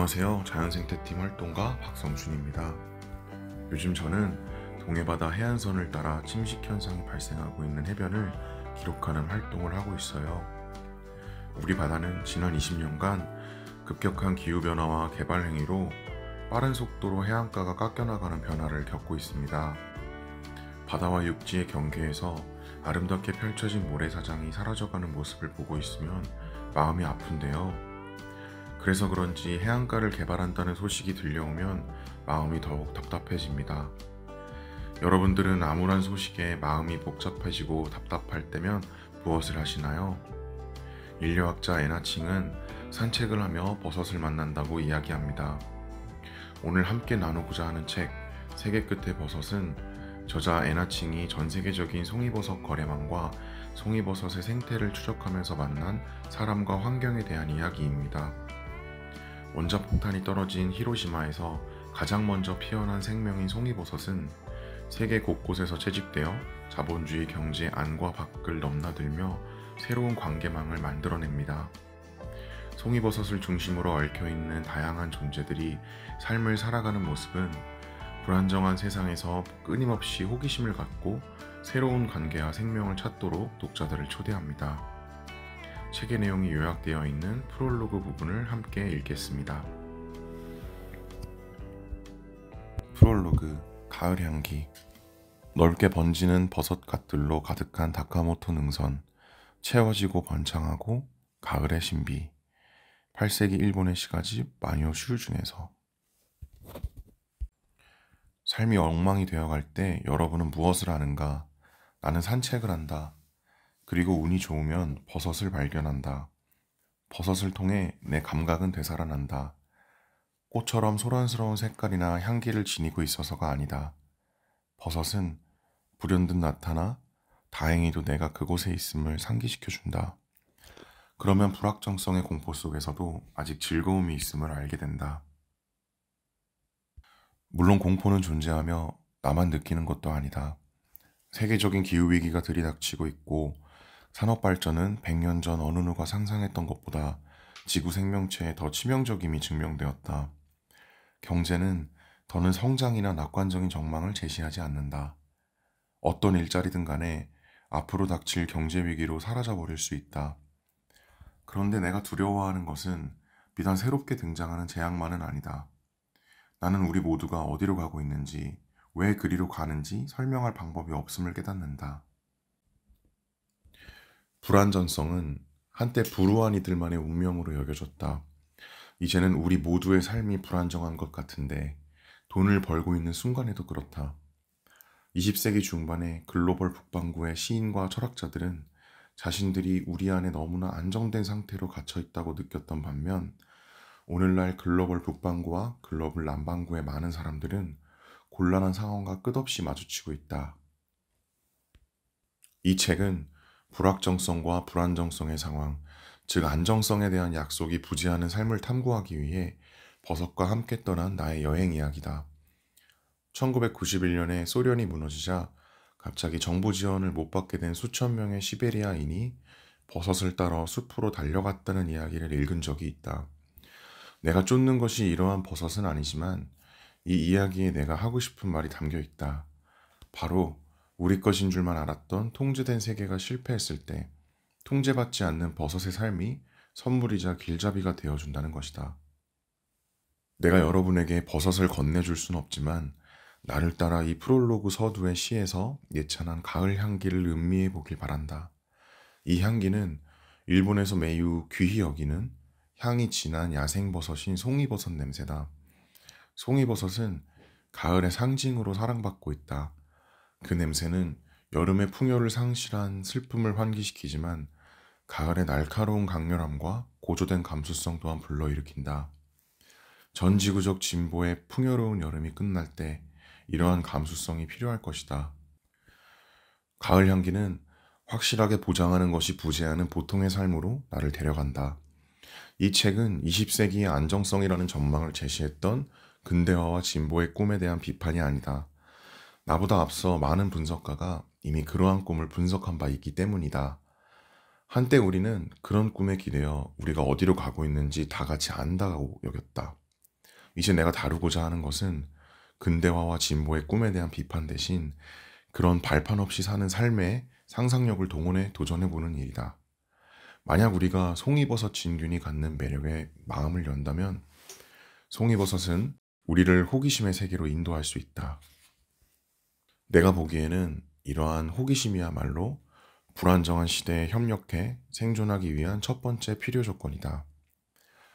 안녕하세요. 자연생태팀 활동가 박성준입니다. 요즘 저는 동해바다 해안선을 따라 침식 현상이 발생하고 있는 해변을 기록하는 활동을 하고 있어요. 우리 바다는 지난 20년간 급격한 기후변화와 개발 행위로 빠른 속도로 해안가가 깎여나가는 변화를 겪고 있습니다. 바다와 육지의 경계에서 아름답게 펼쳐진 모래사장이 사라져가는 모습을 보고 있으면 마음이 아픈데요. 그래서 그런지 해안가를 개발한다는 소식이 들려오면 마음이 더욱 답답해집니다. 여러분들은 암울한 소식에 마음이 복잡해지고 답답할 때면 무엇을 하시나요? 인류학자 에나칭은 산책을 하며 버섯을 만난다고 이야기합니다. 오늘 함께 나누고자 하는 책, 세계 끝의 버섯은 저자 에나칭이 전 세계적인 송이버섯 거래망과 송이버섯의 생태를 추적하면서 만난 사람과 환경에 대한 이야기입니다. 원자폭탄이 떨어진 히로시마에서 가장 먼저 피어난 생명인 송이버섯은 세계 곳곳에서 채집되어 자본주의 경제 안과 밖을 넘나들며 새로운 관계망을 만들어냅니다. 송이버섯을 중심으로 얽혀있는 다양한 존재들이 삶을 살아가는 모습은 불안정한 세상에서 끊임없이 호기심을 갖고 새로운 관계와 생명을 찾도록 독자들을 초대합니다. 책의 내용이 요약되어 있는 프롤로그 부분을 함께 읽겠습니다. 프롤로그 가을 향기 넓게 번지는 버섯 갓들로 가득한 다카모토 능선 채워지고 번창하고 가을의 신비 8세기 일본의 시가집 마니오 슈준에서 삶이 엉망이 되어갈 때 여러분은 무엇을 하는가? 나는 산책을 한다. 그리고 운이 좋으면 버섯을 발견한다. 버섯을 통해 내 감각은 되살아난다. 꽃처럼 소란스러운 색깔이나 향기를 지니고 있어서가 아니다. 버섯은 불현듯 나타나 다행히도 내가 그곳에 있음을 상기시켜준다. 그러면 불확정성의 공포 속에서도 아직 즐거움이 있음을 알게 된다. 물론 공포는 존재하며 나만 느끼는 것도 아니다. 세계적인 기후위기가 들이닥치고 있고 산업 발전은 100년 전 어느 누가 상상했던 것보다 지구 생명체에 더 치명적임이 증명되었다. 경제는 더는 성장이나 낙관적인 전망을 제시하지 않는다. 어떤 일자리든 간에 앞으로 닥칠 경제 위기로 사라져 버릴 수 있다. 그런데 내가 두려워하는 것은 비단 새롭게 등장하는 재앙만은 아니다. 나는 우리 모두가 어디로 가고 있는지, 왜 그리로 가는지 설명할 방법이 없음을 깨닫는다. 불완전성은 한때 불우한 이들만의 운명으로 여겨졌다. 이제는 우리 모두의 삶이 불안정한 것 같은데 돈을 벌고 있는 순간에도 그렇다. 20세기 중반에 글로벌 북반구의 시인과 철학자들은 자신들이 우리 안에 너무나 안정된 상태로 갇혀 있다고 느꼈던 반면 오늘날 글로벌 북반구와 글로벌 남반구의 많은 사람들은 곤란한 상황과 끝없이 마주치고 있다. 이 책은 불확정성과 불안정성의 상황, 즉 안정성에 대한 약속이 부지하는 삶을 탐구하기 위해 버섯과 함께 떠난 나의 여행 이야기다. 1991년에 소련이 무너지자 갑자기 정부 지원을 못 받게 된 수천 명의 시베리아인이 버섯을 따러 숲으로 달려갔다는 이야기를 읽은 적이 있다. 내가 쫓는 것이 이러한 버섯은 아니지만 이 이야기에 내가 하고 싶은 말이 담겨 있다. 바로 우리 것인 줄만 알았던 통제된 세계가 실패했을 때 통제받지 않는 버섯의 삶이 선물이자 길잡이가 되어준다는 것이다. 내가 여러분에게 버섯을 건네줄 순 없지만 나를 따라 이 프롤로그 서두의 시에서 예찬한 가을 향기를 음미해 보길 바란다. 이 향기는 일본에서 매우 귀히 여기는 향이 진한 야생버섯인 송이버섯 냄새다. 송이버섯은 가을의 상징으로 사랑받고 있다. 그 냄새는 여름의 풍요를 상실한 슬픔을 환기시키지만 가을의 날카로운 강렬함과 고조된 감수성 또한 불러일으킨다. 전 지구적 진보의 풍요로운 여름이 끝날 때 이러한 감수성이 필요할 것이다. 가을 향기는 확실하게 보장하는 것이 부재하는 보통의 삶으로 나를 데려간다. 이 책은 20세기의 안정성이라는 전망을 제시했던 근대화와 진보의 꿈에 대한 비판이 아니다. 나보다 앞서 많은 분석가가 이미 그러한 꿈을 분석한 바 있기 때문이다. 한때 우리는 그런 꿈에 기대어 우리가 어디로 가고 있는지 다 같이 안다고 여겼다. 이제 내가 다루고자 하는 것은 근대화와 진보의 꿈에 대한 비판 대신 그런 발판 없이 사는 삶의 상상력을 동원해 도전해보는 일이다. 만약 우리가 송이버섯 진균이 갖는 매력에 마음을 연다면 송이버섯은 우리를 호기심의 세계로 인도할 수 있다. 내가 보기에는 이러한 호기심이야말로 불안정한 시대에 협력해 생존하기 위한 첫 번째 필요 조건이다.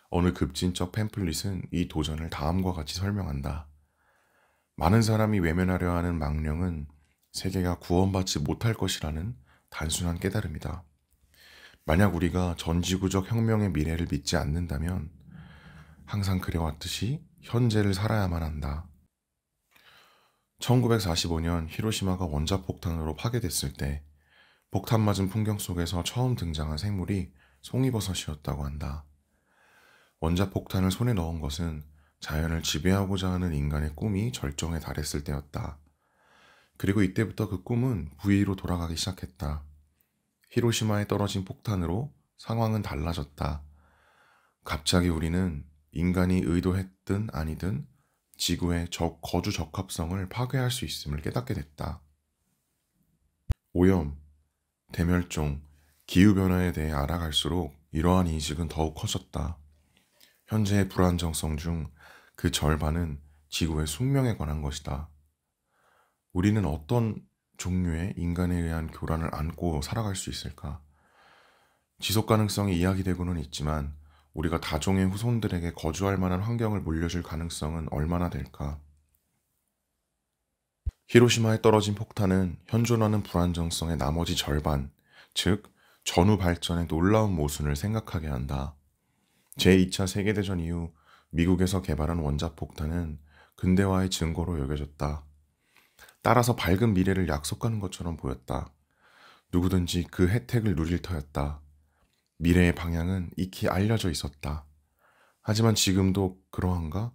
어느 급진적 팸플릿은 이 도전을 다음과 같이 설명한다. 많은 사람이 외면하려 하는 망령은 세계가 구원받지 못할 것이라는 단순한 깨달음이다. 만약 우리가 전지구적 혁명의 미래를 믿지 않는다면 항상 그래왔듯이 현재를 살아야만 한다. 1945년 히로시마가 원자폭탄으로 파괴됐을 때 폭탄 맞은 풍경 속에서 처음 등장한 생물이 송이버섯이었다고 한다. 원자폭탄을 손에 넣은 것은 자연을 지배하고자 하는 인간의 꿈이 절정에 달했을 때였다. 그리고 이때부터 그 꿈은 부위로 돌아가기 시작했다. 히로시마에 떨어진 폭탄으로 상황은 달라졌다. 갑자기 우리는 인간이 의도했든 아니든 지구의 적 거주 적합성을 파괴할 수 있음을 깨닫게 됐다. 오염, 대멸종, 기후변화에 대해 알아갈수록 이러한 인식은 더욱 커졌다. 현재의 불안정성 중 그 절반은 지구의 숙명에 관한 것이다. 우리는 어떤 종류의 인간에 의한 교란을 안고 살아갈 수 있을까? 지속 가능성이 이야기되고는 있지만 우리가 다종의 후손들에게 거주할 만한 환경을 물려줄 가능성은 얼마나 될까? 히로시마에 떨어진 폭탄은 현존하는 불안정성의 나머지 절반, 즉 전후 발전의 놀라운 모순을 생각하게 한다. 제2차 세계대전 이후 미국에서 개발한 원자폭탄은 근대화의 증거로 여겨졌다. 따라서 밝은 미래를 약속하는 것처럼 보였다. 누구든지 그 혜택을 누릴 터였다. 미래의 방향은 익히 알려져 있었다. 하지만 지금도 그러한가?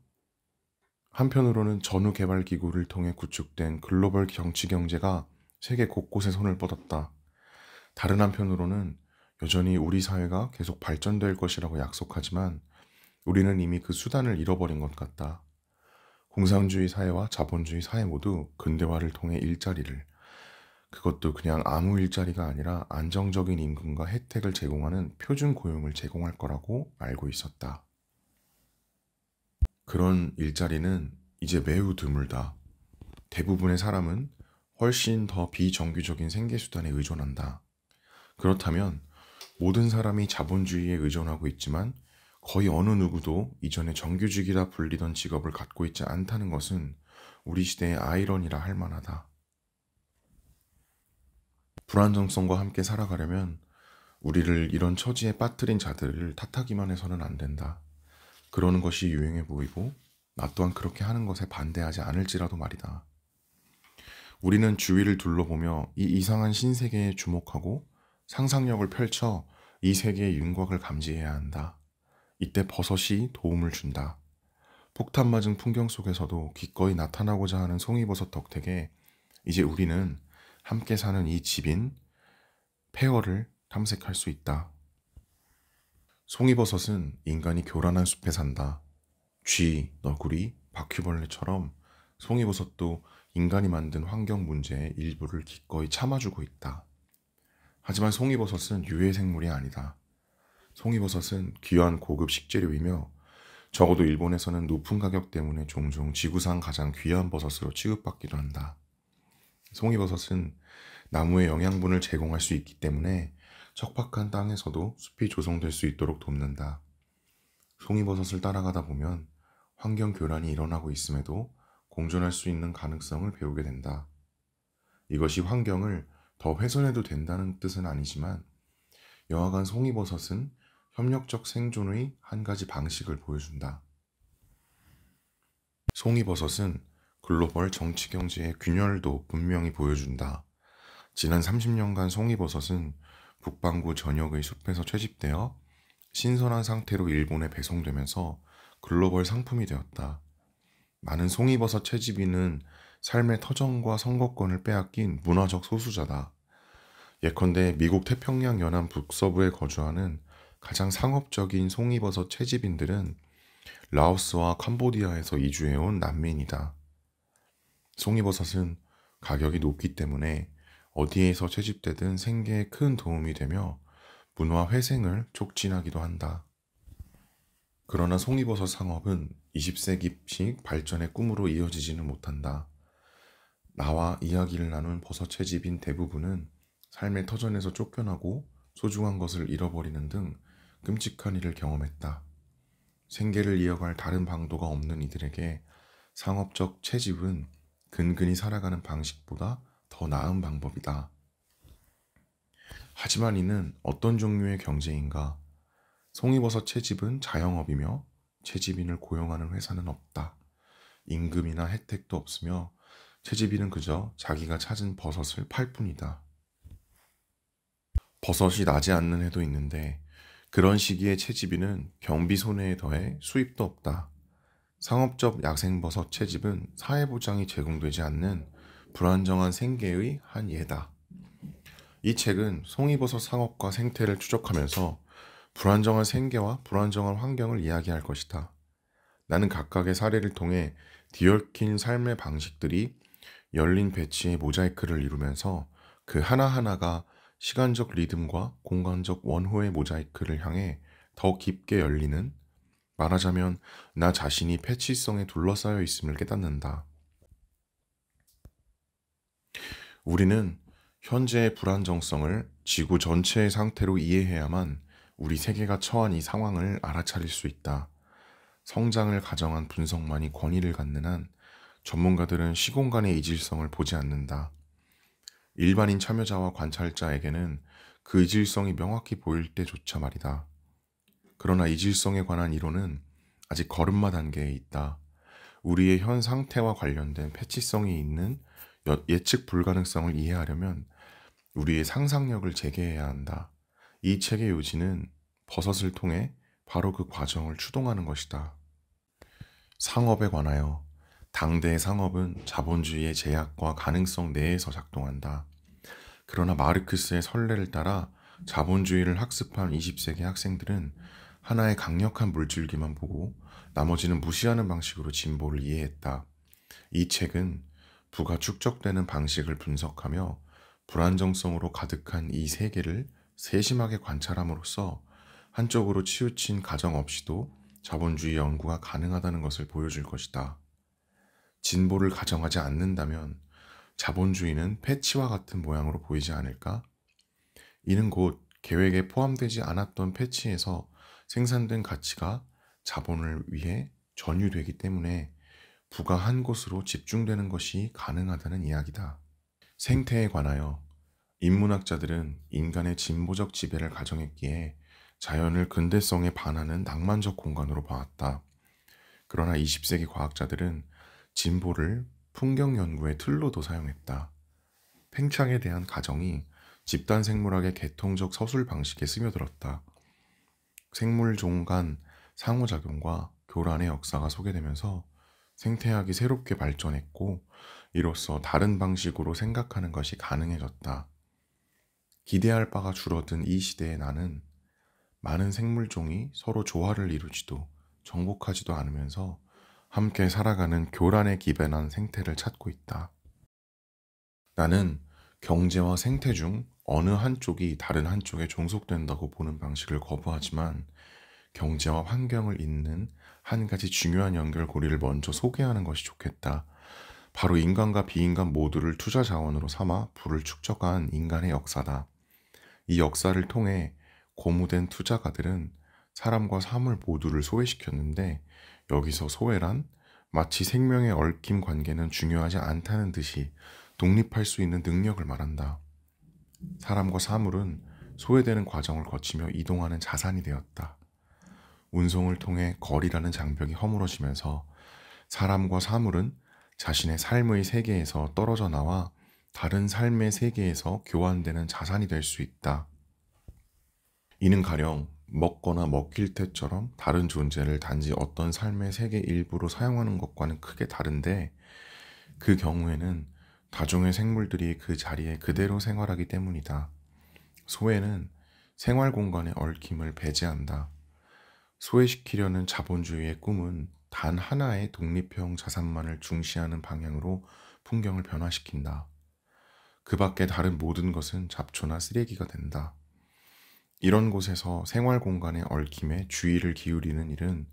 한편으로는 전후 개발 기구를 통해 구축된 글로벌 경치 경제가 세계 곳곳에 손을 뻗었다. 다른 한편으로는 여전히 우리 사회가 계속 발전될 것이라고 약속하지만 우리는 이미 그 수단을 잃어버린 것 같다. 공산주의 사회와 자본주의 사회 모두 근대화를 통해 일자리를, 그것도 그냥 아무 일자리가 아니라 안정적인 임금과 혜택을 제공하는 표준 고용을 제공할 거라고 알고 있었다. 그런 일자리는 이제 매우 드물다. 대부분의 사람은 훨씬 더 비정규적인 생계수단에 의존한다. 그렇다면 모든 사람이 자본주의에 의존하고 있지만 거의 어느 누구도 이전에 정규직이라 불리던 직업을 갖고 있지 않다는 것은 우리 시대의 아이러니라 할 만하다. 불안정성과 함께 살아가려면 우리를 이런 처지에 빠뜨린 자들을 탓하기만 해서는 안 된다. 그러는 것이 유행해 보이고 나 또한 그렇게 하는 것에 반대하지 않을지라도 말이다. 우리는 주위를 둘러보며 이 이상한 신세계에 주목하고 상상력을 펼쳐 이 세계의 윤곽을 감지해야 한다. 이때 버섯이 도움을 준다. 폭탄 맞은 풍경 속에서도 기꺼이 나타나고자 하는 송이버섯 덕택에 이제 우리는 함께 사는 이 집인 페어를 탐색할 수 있다. 송이버섯은 인간이 교란한 숲에 산다. 쥐, 너구리, 바퀴벌레처럼 송이버섯도 인간이 만든 환경 문제의 일부를 기꺼이 참아주고 있다. 하지만 송이버섯은 유해 생물이 아니다. 송이버섯은 귀한 고급 식재료이며 적어도 일본에서는 높은 가격 때문에 종종 지구상 가장 귀한 버섯으로 취급받기도 한다. 송이버섯은 나무에 영양분을 제공할 수 있기 때문에 척박한 땅에서도 숲이 조성될 수 있도록 돕는다. 송이버섯을 따라가다 보면 환경 교란이 일어나고 있음에도 공존할 수 있는 가능성을 배우게 된다. 이것이 환경을 더 훼손해도 된다는 뜻은 아니지만 여하간 송이버섯은 협력적 생존의 한 가지 방식을 보여준다. 송이버섯은 글로벌 정치 경제의 균열도 분명히 보여준다. 지난 30년간 송이버섯은 북반구 전역의 숲에서 채집되어 신선한 상태로 일본에 배송되면서 글로벌 상품이 되었다. 많은 송이버섯 채집인은 삶의 터전과 선거권을 빼앗긴 문화적 소수자다. 예컨대 미국 태평양 연안 북서부에 거주하는 가장 상업적인 송이버섯 채집인들은 라오스와 캄보디아에서 이주해온 난민이다. 송이버섯은 가격이 높기 때문에 어디에서 채집되든 생계에 큰 도움이 되며 문화 회생을 촉진하기도 한다. 그러나 송이버섯 상업은 20세기식 발전의 꿈으로 이어지지는 못한다. 나와 이야기를 나눈 버섯 채집인 대부분은 삶의 터전에서 쫓겨나고 소중한 것을 잃어버리는 등 끔찍한 일을 경험했다. 생계를 이어갈 다른 방도가 없는 이들에게 상업적 채집은 근근히 살아가는 방식보다 더 나은 방법이다. 하지만 이는 어떤 종류의 경제인가? 송이버섯 채집은 자영업이며 채집인을 고용하는 회사는 없다. 임금이나 혜택도 없으며 채집인은 그저 자기가 찾은 버섯을 팔 뿐이다. 버섯이 나지 않는 해도 있는데 그런 시기에 채집인은 경비 손해에 더해 수입도 없다. 상업적 야생버섯 채집은 사회보장이 제공되지 않는 불안정한 생계의 한 예다. 이 책은 송이버섯 상업과 생태를 추적하면서 불안정한 생계와 불안정한 환경을 이야기할 것이다. 나는 각각의 사례를 통해 뒤얽힌 삶의 방식들이 열린 배치의 모자이크를 이루면서 그 하나하나가 시간적 리듬과 공간적 원호의 모자이크를 향해 더 깊게 열리는 말하자면 나 자신이 패치성에 둘러싸여 있음을 깨닫는다. 우리는 현재의 불안정성을 지구 전체의 상태로 이해해야만 우리 세계가 처한 이 상황을 알아차릴 수 있다. 성장을 가정한 분석만이 권위를 갖는 한 전문가들은 시공간의 이질성을 보지 않는다. 일반인 참여자와 관찰자에게는 그 이질성이 명확히 보일 때조차 말이다. 그러나 이질성에 관한 이론은 아직 걸음마 단계에 있다. 우리의 현 상태와 관련된 패치성이 있는 예측 불가능성을 이해하려면 우리의 상상력을 재개해야 한다. 이 책의 요지는 버섯을 통해 바로 그 과정을 추동하는 것이다. 상업에 관하여 당대의 상업은 자본주의의 제약과 가능성 내에서 작동한다. 그러나 마르크스의 선례를 따라 자본주의를 학습한 20세기 학생들은 하나의 강력한 물줄기만 보고 나머지는 무시하는 방식으로 진보를 이해했다. 이 책은 부가 축적되는 방식을 분석하며 불안정성으로 가득한 이 세계를 세심하게 관찰함으로써 한쪽으로 치우친 가정 없이도 자본주의 연구가 가능하다는 것을 보여줄 것이다. 진보를 가정하지 않는다면 자본주의는 패치와 같은 모양으로 보이지 않을까? 이는 곧 계획에 포함되지 않았던 패치에서 생산된 가치가 자본을 위해 전유되기 때문에 부가 한 곳으로 집중되는 것이 가능하다는 이야기다. 생태에 관하여 인문학자들은 인간의 진보적 지배를 가정했기에 자연을 근대성에 반하는 낭만적 공간으로 봐왔다. 그러나 20세기 과학자들은 진보를 풍경 연구의 틀로도 사용했다. 팽창에 대한 가정이 집단 생물학의 개통적 서술 방식에 스며들었다. 생물종 간 상호작용과 교란의 역사가 소개되면서 생태학이 새롭게 발전했고 이로써 다른 방식으로 생각하는 것이 가능해졌다. 기대할 바가 줄어든 이 시대에 나는 많은 생물종이 서로 조화를 이루지도 정복하지도 않으면서 함께 살아가는 교란에 기반한 생태를 찾고 있다. 나는 경제와 생태 중 어느 한쪽이 다른 한쪽에 종속된다고 보는 방식을 거부하지만 경제와 환경을 잇는 한 가지 중요한 연결고리를 먼저 소개하는 것이 좋겠다. 바로 인간과 비인간 모두를 투자 자원으로 삼아 부를 축적한 인간의 역사다. 이 역사를 통해 고무된 투자가들은 사람과 사물 모두를 소외시켰는데 여기서 소외란 마치 생명의 얽힘 관계는 중요하지 않다는 듯이 독립할 수 있는 능력을 말한다. 사람과 사물은 소외되는 과정을 거치며 이동하는 자산이 되었다. 운송을 통해 거리라는 장벽이 허물어지면서 사람과 사물은 자신의 삶의 세계에서 떨어져 나와 다른 삶의 세계에서 교환되는 자산이 될 수 있다. 이는 가령 먹거나 먹힐 때처럼 다른 존재를 단지 어떤 삶의 세계 일부로 사용하는 것과는 크게 다른데 그 경우에는 다중의 생물들이 그 자리에 그대로 생활하기 때문이다. 소외는 생활 공간의 얽힘을 배제한다. 소외시키려는 자본주의의 꿈은 단 하나의 독립형 자산만을 중시하는 방향으로 풍경을 변화시킨다. 그 밖의 다른 모든 것은 잡초나 쓰레기가 된다. 이런 곳에서 생활 공간의 얽힘에 주의를 기울이는 일은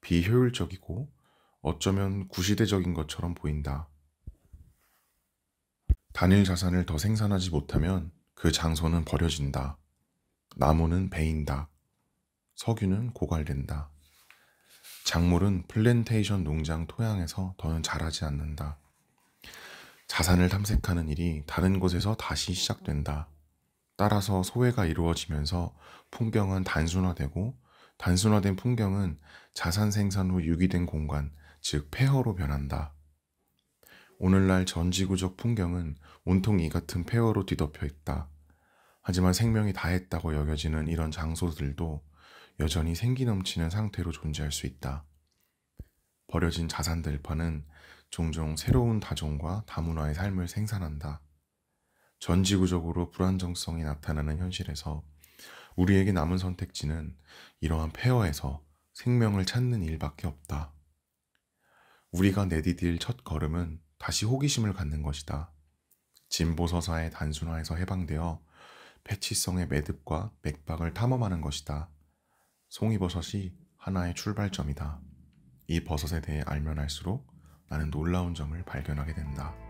비효율적이고 어쩌면 구시대적인 것처럼 보인다. 단일 자산을 더 생산하지 못하면 그 장소는 버려진다. 나무는 베인다. 석유는 고갈된다. 작물은 플랜테이션 농장 토양에서 더는 자라지 않는다. 자산을 탐색하는 일이 다른 곳에서 다시 시작된다. 따라서 소외가 이루어지면서 풍경은 단순화되고 단순화된 풍경은 자산 생산 후 유기된 공간, 즉 폐허로 변한다. 오늘날 전 지구적 풍경은 온통 이 같은 폐허로 뒤덮여 있다. 하지만 생명이 다했다고 여겨지는 이런 장소들도 여전히 생기 넘치는 상태로 존재할 수 있다. 버려진 자산들판은 종종 새로운 다종과 다문화의 삶을 생산한다. 전 지구적으로 불안정성이 나타나는 현실에서 우리에게 남은 선택지는 이러한 폐허에서 생명을 찾는 일밖에 없다. 우리가 내디딜 첫 걸음은 다시 호기심을 갖는 것이다. 진보 서사의 단순화에서 해방되어 패치성의 매듭과 맥박을 탐험하는 것이다. 송이버섯이 하나의 출발점이다. 이 버섯에 대해 알면 알수록 나는 놀라운 점을 발견하게 된다.